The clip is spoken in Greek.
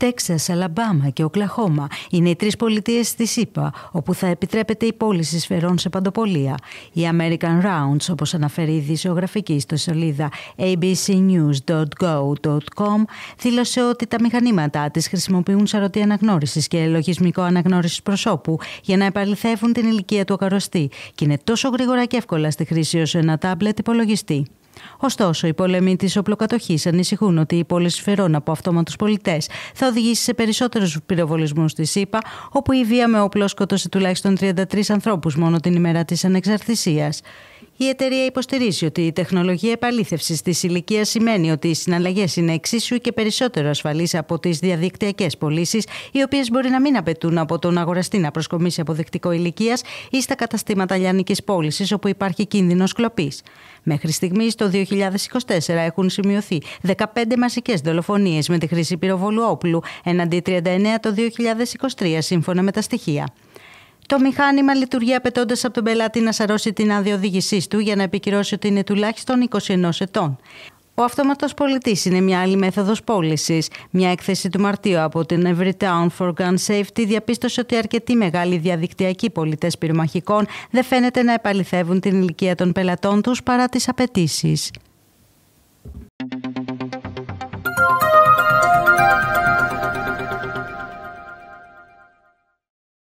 Τέξας, Αλαμπάμα και Οκλαχώμα είναι οι τρεις πολιτείες της ΗΠΑ, όπου θα επιτρέπεται η πώληση σφαιρών σε παντοπολία. Η American Rounds, όπως αναφέρει η ειδησιογραφική στο σελίδα abcnews.go.com, δήλωσε ότι τα μηχανήματά της χρησιμοποιούν σαρωτή αναγνώρισης και λογισμικό αναγνώρισης προσώπου για να επαληθεύουν την ηλικία του ακαροστή και είναι τόσο γρήγορα και εύκολα στη χρήση όσο ένα τάμπλετ υπολογιστή. Ωστόσο, οι πολέμοι της οπλοκατοχής ανησυχούν ότι η πώληση σφαιρών από αυτόματους πολιτές θα οδηγήσει σε περισσότερους πυροβολισμούς στη ΣΥΠΑ, όπου η βία με όπλο σκότωσε τουλάχιστον 33 ανθρώπους μόνο την ημέρα της ανεξαρτησίας. Η εταιρεία υποστηρίζει ότι η τεχνολογία επαλήθευσης της ηλικίας σημαίνει ότι οι συναλλαγές είναι εξίσου και περισσότερο ασφαλείς από τις διαδικτυακές πωλήσεις, οι οποίες μπορεί να μην απαιτούν από τον αγοραστή να προσκομίσει αποδεκτικό ηλικίας ή στα καταστήματα λιανικής πώλησης όπου υπάρχει κίνδυνος κλοπής. Μέχρι στιγμής, το 2024 έχουν σημειωθεί 15 μαζικές δολοφονίες με τη χρήση πυροβολού όπλου, εναντί 39 το 2023, σύμφωνα με τα στοιχεία. Το μηχάνημα λειτουργεί απαιτώντας από τον πελάτη να σαρώσει την άδεια οδήγησής του για να επικυρώσει ότι είναι τουλάχιστον 21 ετών. Ο αυτόματος πολιτής είναι μια άλλη μέθοδος πώλησης. Μια έκθεση του Μαρτίου από την Every Town for Gun Safety διαπίστωσε ότι αρκετοί μεγάλοι διαδικτυακοί πολιτές πυρομαχικών δεν φαίνεται να επαληθεύουν την ηλικία των πελατών τους παρά τις απαιτήσεις.